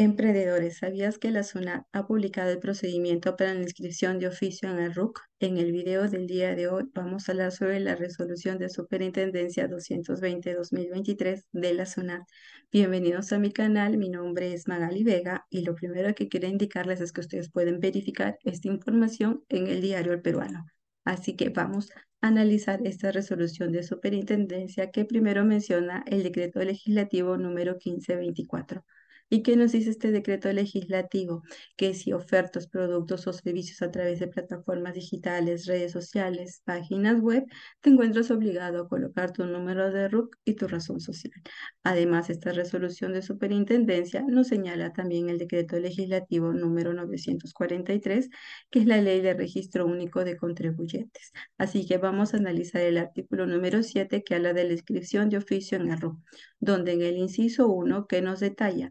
Emprendedores, ¿sabías que la Zona ha publicado el procedimiento para la inscripción de oficio en el RUC? En el video del día de hoy vamos a hablar sobre la resolución de Superintendencia 220-2023 de la SUNAT. Bienvenidos a mi canal, mi nombre es Magali Vega y lo primero que quiero indicarles es que ustedes pueden verificar esta información en el diario El Peruano. Así que vamos a analizar esta resolución de superintendencia que primero menciona el decreto legislativo número 1524 ¿Y qué nos dice este decreto legislativo? Que si ofertas, productos o servicios a través de plataformas digitales, redes sociales, páginas web, te encuentras obligado a colocar tu número de RUC y tu razón social. Además, esta resolución de superintendencia nos señala también el decreto legislativo número 943, que es la ley de registro único de contribuyentes. Así que vamos a analizar el artículo número 7 que habla de la inscripción de oficio en el RUC, donde en el inciso 1 que nos detalla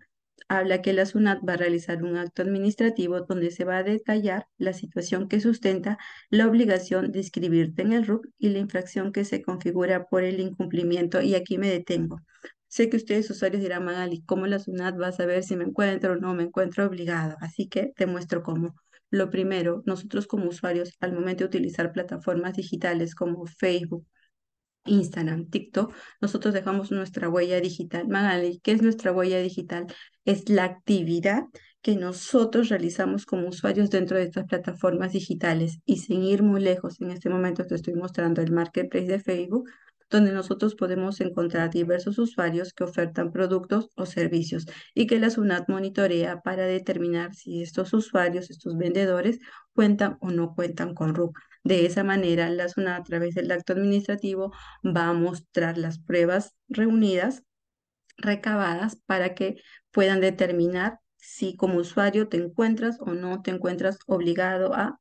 habla que la SUNAT va a realizar un acto administrativo donde se va a detallar la situación que sustenta la obligación de inscribirte en el RUC y la infracción que se configura por el incumplimiento. Y aquí me detengo. Sé que ustedes usuarios dirán, Magali, ¿cómo la SUNAT va a saber si me encuentro o no me encuentro obligado? Así que te muestro cómo. Lo primero, nosotros como usuarios, al momento de utilizar plataformas digitales como Facebook, Instagram, TikTok, nosotros dejamos nuestra huella digital. Magali, ¿qué es nuestra huella digital? es la actividad que nosotros realizamos como usuarios dentro de estas plataformas digitales. Y sin ir muy lejos, en este momento te estoy mostrando el marketplace de Facebook, donde nosotros podemos encontrar diversos usuarios que ofertan productos o servicios y que la SUNAT monitorea para determinar si estos usuarios, estos vendedores, cuentan o no cuentan con RUC. De esa manera, la SUNAT a través del acto administrativo va a mostrar las pruebas reunidas recabadas para que puedan determinar si como usuario te encuentras o no te encuentras obligado a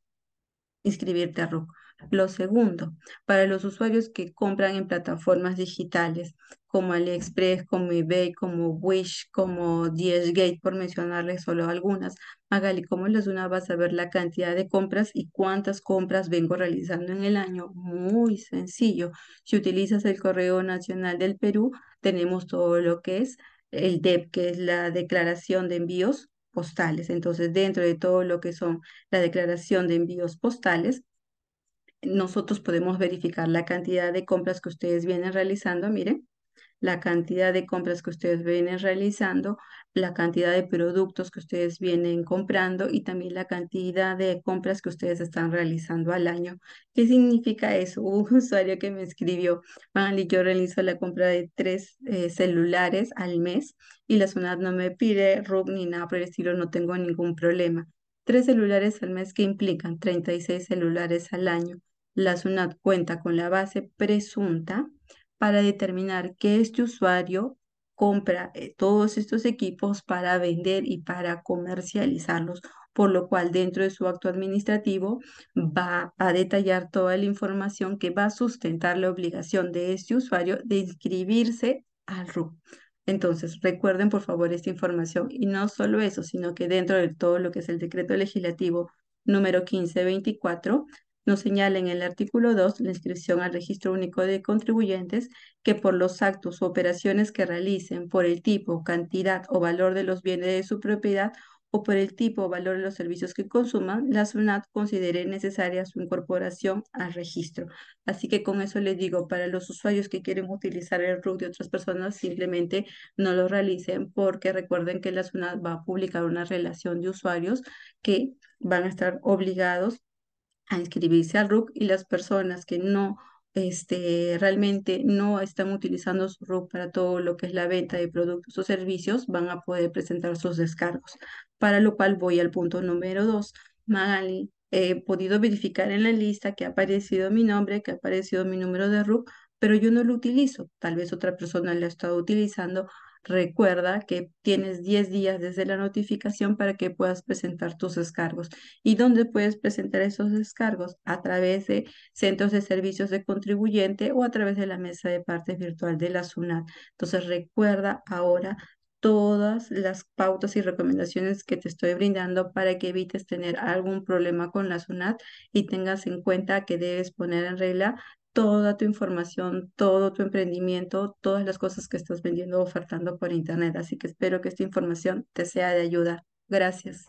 inscribirte a ROC. Lo segundo, para los usuarios que compran en plataformas digitales, como AliExpress, como eBay, como Wish, como 10Gate, por mencionarles solo algunas. Magali, ¿cómo las una vas a ver la cantidad de compras y cuántas compras vengo realizando en el año? Muy sencillo. Si utilizas el Correo Nacional del Perú, tenemos todo lo que es el DEP, que es la declaración de envíos postales. Entonces, dentro de todo lo que son la declaración de envíos postales, nosotros podemos verificar la cantidad de compras que ustedes vienen realizando. Miren, la cantidad de compras que ustedes vienen realizando, la cantidad de productos que ustedes vienen comprando y también la cantidad de compras que ustedes están realizando al año. ¿Qué significa eso? Un usuario que me escribió, Manali, yo realizo la compra de tres eh, celulares al mes y la SUNAT no me pide RUB ni nada por el estilo, no tengo ningún problema. Tres celulares al mes que implican 36 celulares al año. La SUNAT cuenta con la base presunta para determinar que este usuario compra eh, todos estos equipos para vender y para comercializarlos, por lo cual dentro de su acto administrativo va a detallar toda la información que va a sustentar la obligación de este usuario de inscribirse al RU. Entonces, recuerden por favor esta información y no solo eso, sino que dentro de todo lo que es el decreto legislativo número 1524 nos señala en el artículo 2 la inscripción al registro único de contribuyentes que por los actos o operaciones que realicen por el tipo, cantidad o valor de los bienes de su propiedad o por el tipo o valor de los servicios que consuman, la SUNAT considere necesaria su incorporación al registro. Así que con eso les digo, para los usuarios que quieren utilizar el RUC de otras personas, simplemente no lo realicen porque recuerden que la SUNAT va a publicar una relación de usuarios que van a estar obligados a inscribirse al RUC y las personas que no este, realmente no están utilizando su RUC para todo lo que es la venta de productos o servicios, van a poder presentar sus descargos. Para lo cual voy al punto número dos. Magali, he podido verificar en la lista que ha aparecido mi nombre, que ha aparecido mi número de RUC, pero yo no lo utilizo. Tal vez otra persona lo ha estado utilizando. Recuerda que tienes 10 días desde la notificación para que puedas presentar tus descargos. ¿Y dónde puedes presentar esos descargos? A través de centros de servicios de contribuyente o a través de la mesa de partes virtual de la SUNAT. Entonces recuerda ahora todas las pautas y recomendaciones que te estoy brindando para que evites tener algún problema con la SUNAT y tengas en cuenta que debes poner en regla toda tu información, todo tu emprendimiento, todas las cosas que estás vendiendo o ofertando por internet. Así que espero que esta información te sea de ayuda. Gracias.